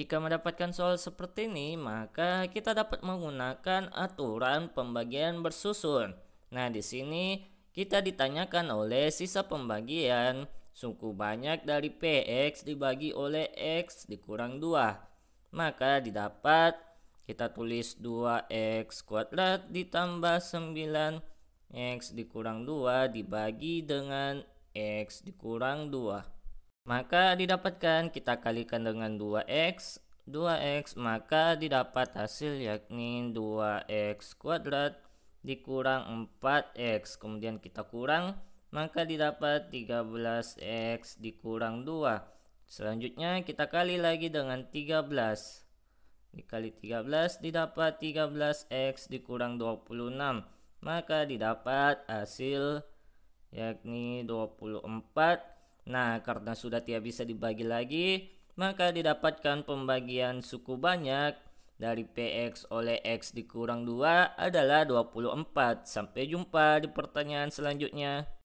Jika mendapatkan soal seperti ini, maka kita dapat menggunakan aturan pembagian bersusun. Nah, di sini kita ditanyakan oleh sisa pembagian suku banyak dari PX dibagi oleh X dikurang 2. Maka didapat kita tulis 2X kuadrat ditambah 9X dikurang 2 dibagi dengan X dikurang 2. Maka didapatkan kita kalikan dengan 2x 2x maka didapat hasil yakni 2x kuadrat dikurang 4x kemudian kita kurang maka didapat 13x dikurang 2 selanjutnya kita kali lagi dengan 13 dikali 13 didapat 13x dikurang 26 maka didapat hasil yakni 24 Nah, karena sudah tidak bisa dibagi lagi, maka didapatkan pembagian suku banyak dari PX oleh X dikurang 2 adalah 24. Sampai jumpa di pertanyaan selanjutnya.